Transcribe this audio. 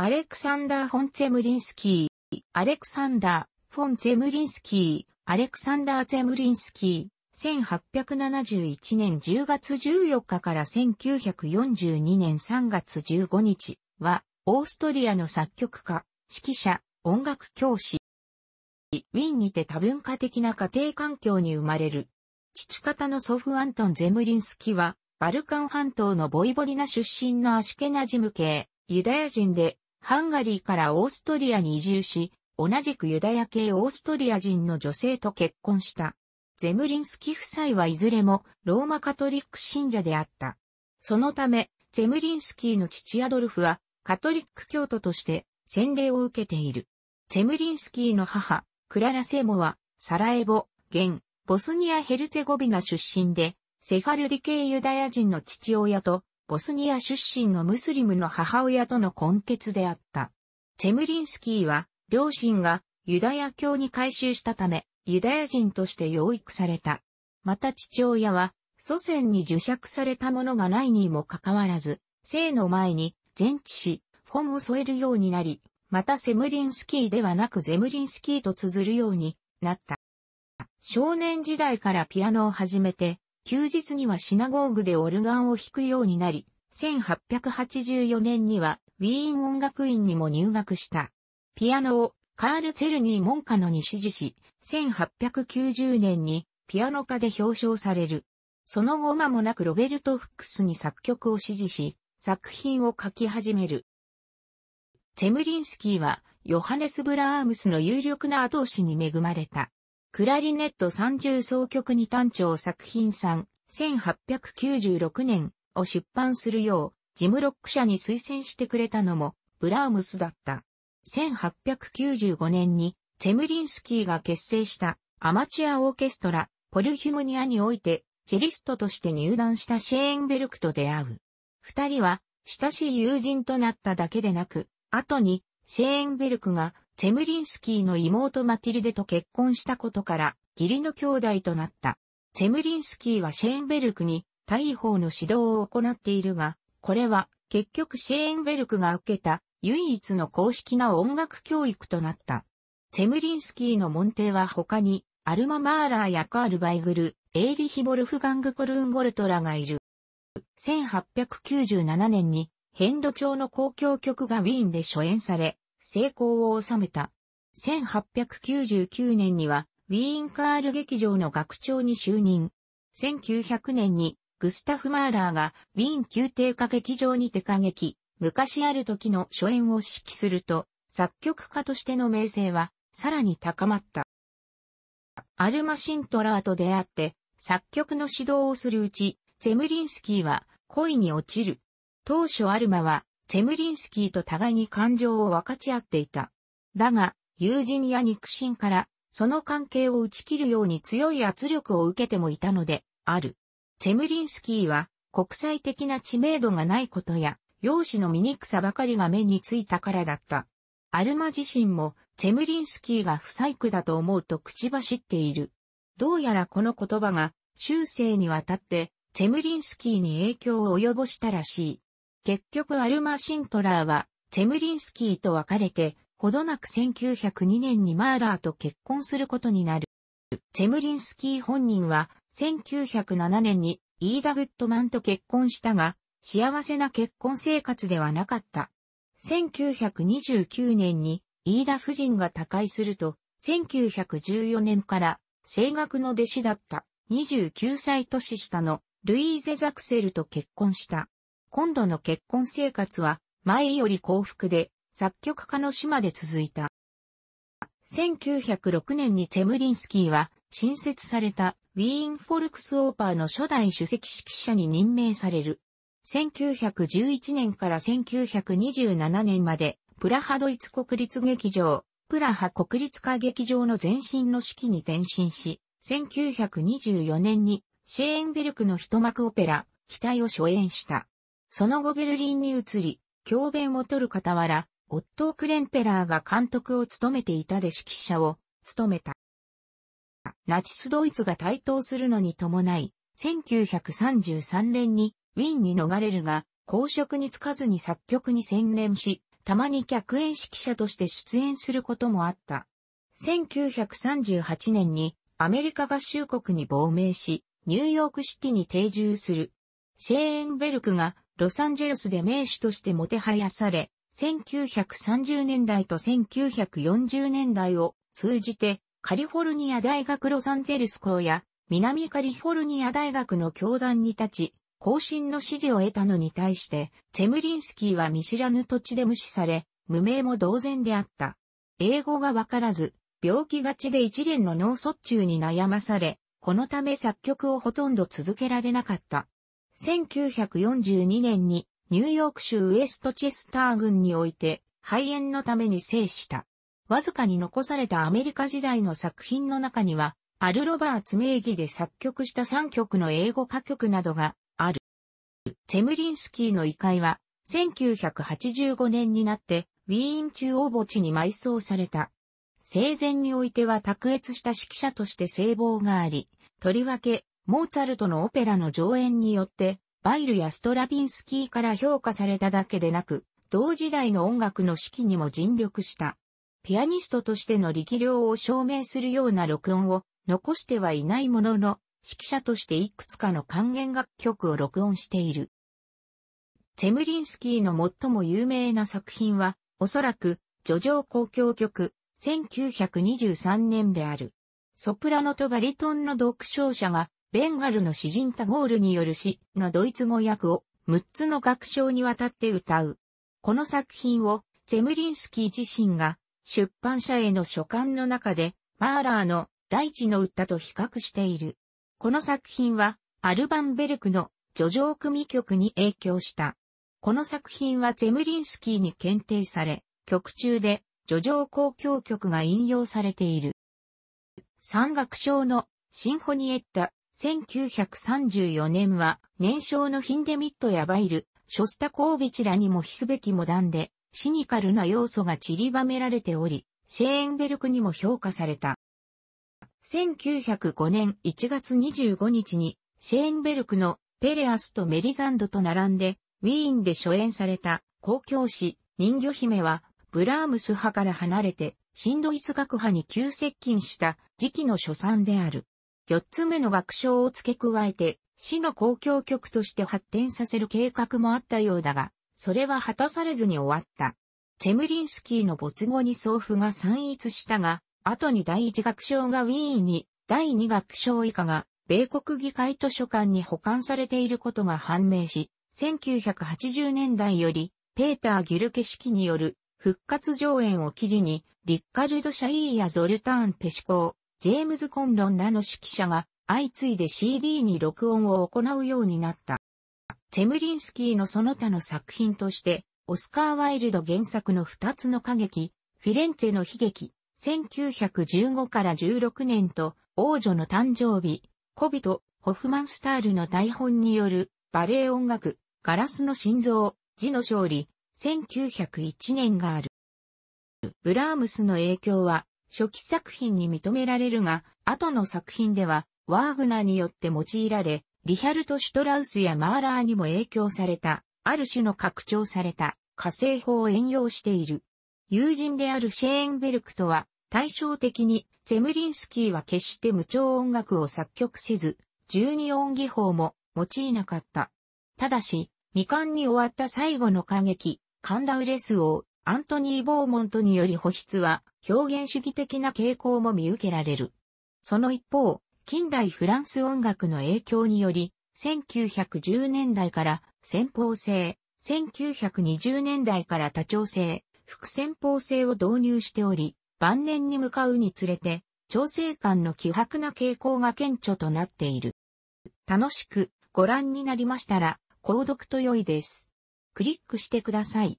アレクサンダー・フォンツェムリンスキー、アレクサンダー・フォンツェムリンスキー、アレクサンダー・ツェムリンスキー、1871年10月14日から1942年3月15日は、オーストリアの作曲家、指揮者、音楽教師。ウィーンにて多文化的な家庭環境に生まれる。父方の祖父アントン・ゼムリンスキーは、バルカン半島のボイボリナ出身のアシケナジム系、ユダヤ人で、ハンガリーからオーストリアに移住し、同じくユダヤ系オーストリア人の女性と結婚した。ゼムリンスキ夫妻はいずれもローマカトリック信者であった。そのため、ゼムリンスキーの父アドルフはカトリック教徒として洗礼を受けている。ゼムリンスキーの母、クララ・セモは、サラエボ、現、ボスニア・ヘルツェゴビナ出身で、セファルディ系ユダヤ人の父親とボスニア出身のムスリムの母親との根結であった。チェムリンスキーは、両親がユダヤ教に改宗したため、ユダヤ人として養育された。また父親は、祖先に受釈されたものがないにもかかわらず、生の前に全知し、本を添えるようになり、またセムリンスキーではなくゼムリンスキーと綴るようになった。少年時代からピアノを始めて、休日にはシナゴーグでオルガンを弾くようになり、1884年にはウィーン音楽院にも入学した。ピアノをカール・セルニー門下のに指示し、1890年にピアノ科で表彰される。その後間もなくロベルト・フックスに作曲を指示し、作品を書き始める。セムリンスキーはヨハネス・ブラームスの有力な後押しに恵まれた。クラリネット30奏曲に単調作品3、1896年を出版するよう、ジムロック社に推薦してくれたのも、ブラームスだった。1895年に、セムリンスキーが結成したアマチュアオーケストラ、ポルヒュムニアにおいて、チェリストとして入団したシェーンベルクと出会う。二人は、親しい友人となっただけでなく、後に、シェーンベルクがチェムリンスキーの妹マティルデと結婚したことから、義理の兄弟となった。チェムリンスキーはシェーンベルクに大砲の指導を行っているが、これは結局シェーンベルクが受けた唯一の公式な音楽教育となった。チェムリンスキーの門弟は他に、アルマ・マーラーやカール・バイグル、エイリヒ・ボルフガング・コルンゴルトラがいる。1897年に、ヘンド町の公共曲がウィーンで初演され、成功を収めた。1899年には、ウィーンカール劇場の学長に就任。1900年に、グスタフ・マーラーが、ウィーン宮廷歌劇場にて歌劇、昔ある時の初演を指揮すると、作曲家としての名声は、さらに高まった。アルマ・シントラーと出会って、作曲の指導をするうち、ゼムリンスキーは恋に落ちる。当初アルマはセムリンスキーと互いに感情を分かち合っていた。だが、友人や肉親から、その関係を打ち切るように強い圧力を受けてもいたので、ある。セムリンスキーは、国際的な知名度がないことや、容姿の醜さばかりが目についたからだった。アルマ自身も、セムリンスキーが不細工だと思うと口走っている。どうやらこの言葉が、終生にわたって、セムリンスキーに影響を及ぼしたらしい。結局アルマ・シントラーは、チェムリンスキーと別れて、ほどなく1902年にマーラーと結婚することになる。チェムリンスキー本人は、1907年にイーダ・グッドマンと結婚したが、幸せな結婚生活ではなかった。1929年にイーダ夫人が他界すると、1914年から声楽の弟子だった29歳年下のルイーゼ・ザクセルと結婚した。今度の結婚生活は前より幸福で作曲家の死まで続いた。1906年にチェムリンスキーは新設されたウィーンフォルクスオーパーの初代首席指揮者に任命される。1911年から1927年までプラハドイツ国立劇場、プラハ国立歌劇場の前身の指揮に転身し、1924年にシェーンベルクの一幕オペラ、期待を初演した。その後ベルリンに移り、教鞭を取る傍ら、オットー・クレンペラーが監督を務めていたで指揮者を務めた。ナチスドイツが台頭するのに伴い、1933年にウィーンに逃れるが、公職に就かずに作曲に専念し、たまに客演指揮者として出演することもあった。1938年にアメリカ合衆国に亡命し、ニューヨークシティに定住する。シェーンベルクがロサンゼルスで名手としてもてはやされ、1930年代と1940年代を通じてカリフォルニア大学ロサンゼルス校や南カリフォルニア大学の教団に立ち、後進の支持を得たのに対して、セムリンスキーは見知らぬ土地で無視され、無名も同然であった。英語がわからず、病気がちで一連の脳卒中に悩まされ、このため作曲をほとんど続けられなかった。1942年にニューヨーク州ウエストチェスター郡において肺炎のために生した。わずかに残されたアメリカ時代の作品の中には、アル・ロバーツ名義で作曲した3曲の英語歌曲などがある。セムリンスキーの遺骸は、1985年になって、ウィーン中央墓地に埋葬された。生前においては卓越した指揮者として聖望があり、とりわけモーツァルトのオペラの上演によって、バイルやストラビンスキーから評価されただけでなく、同時代の音楽の指揮にも尽力した。ピアニストとしての力量を証明するような録音を残してはいないものの、指揮者としていくつかの還元楽曲を録音している。ェムリンスキーの最も有名な作品は、おそらく、叙情交響曲、1923年である。ソプラノとバリトンの独唱者がベンガルの詩人タゴールによる詩のドイツ語訳を6つの楽章にわたって歌う。この作品をゼムリンスキー自身が出版社への書簡の中でマーラーの大地の歌と比較している。この作品はアルバンベルクの叙情組曲に影響した。この作品はゼムリンスキーに検定され、曲中で叙情交響曲が引用されている。三楽章のシンフォニエッタ1934年は、年少のヒンデミットやバイル、ショスタコービチらにも比すべきモダンで、シニカルな要素が散りばめられており、シェーンベルクにも評価された。1905年1月25日に、シェーンベルクのペレアスとメリザンドと並んで、ウィーンで初演された、公共詩、人魚姫は、ブラームス派から離れて、新ドイツ学派に急接近した時期の初産である。4つ目の学章を付け加えて、市の公共局として発展させる計画もあったようだが、それは果たされずに終わった。チェムリンスキーの没後に送付が散逸したが、後に第一学章がウィーンに、第二学章以下が、米国議会図書館に保管されていることが判明し、1980年代より、ペーター・ギルケ式による復活上演をりに、リッカルド・シャイーやゾルターン・ペシコー、ジェームズ・コンロンらの指揮者が相次いで CD に録音を行うようになった。チェムリンスキーのその他の作品として、オスカー・ワイルド原作の2つの歌劇、フィレンツェの悲劇、1915から16年と、王女の誕生日、コビト、ホフマンスタールの台本による、バレエ音楽、ガラスの心臓、字の勝利、1901年がある。ブラームスの影響は初期作品に認められるが、後の作品では、ワーグナーによって用いられ、リヒャルト・シュトラウスやマーラーにも影響された、ある種の拡張された、火星法を援用している。友人であるシェーンベルクとは、対照的に、ゼムリンスキーは決して無調音楽を作曲せず、十二音技法も用いなかった。ただし、未完に終わった最後の歌劇、カンダウレス王、アントニー・ボーモントにより保筆は、表現主義的な傾向も見受けられる。その一方、近代フランス音楽の影響により、1910年代から先方性、1920年代から多調性、副先方性を導入しており、晩年に向かうにつれて、調整感の希薄な傾向が顕著となっている。楽しくご覧になりましたら、購読と良いです。クリックしてください。